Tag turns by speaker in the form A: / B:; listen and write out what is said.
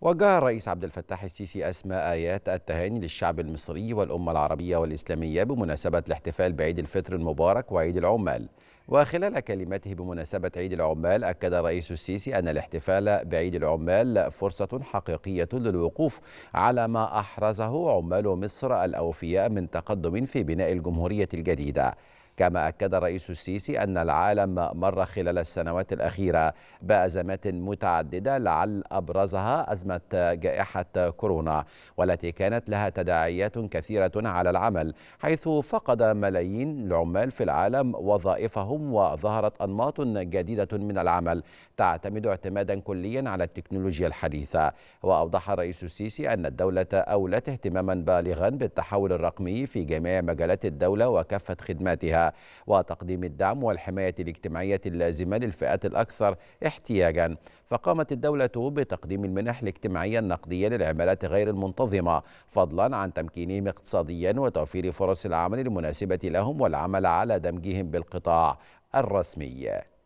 A: وجه الرئيس عبد الفتاح السيسي أسماء آيات التهاني للشعب المصري والأمة العربية والإسلامية بمناسبة الاحتفال بعيد الفطر المبارك وعيد العمال وخلال كلمته بمناسبة عيد العمال أكد الرئيس السيسي أن الاحتفال بعيد العمال فرصة حقيقية للوقوف على ما أحرزه عمال مصر الأوفياء من تقدم في بناء الجمهورية الجديدة كما أكد الرئيس السيسي أن العالم مر خلال السنوات الأخيرة بأزمات متعددة لعل أبرزها أزمة جائحة كورونا والتي كانت لها تداعيات كثيرة على العمل حيث فقد ملايين العمال في العالم وظائفهم وظهرت أنماط جديدة من العمل تعتمد اعتمادا كليا على التكنولوجيا الحديثة وأوضح الرئيس السيسي أن الدولة أولت اهتماما بالغا بالتحول الرقمي في جميع مجالات الدولة وكافة خدماتها وتقديم الدعم والحماية الاجتماعية اللازمة للفئات الأكثر احتياجا فقامت الدولة بتقديم المنح الاجتماعية النقدية للعمالات غير المنتظمة فضلا عن تمكينهم اقتصاديا وتوفير فرص العمل المناسبة لهم والعمل على دمجهم بالقطاع الرسمي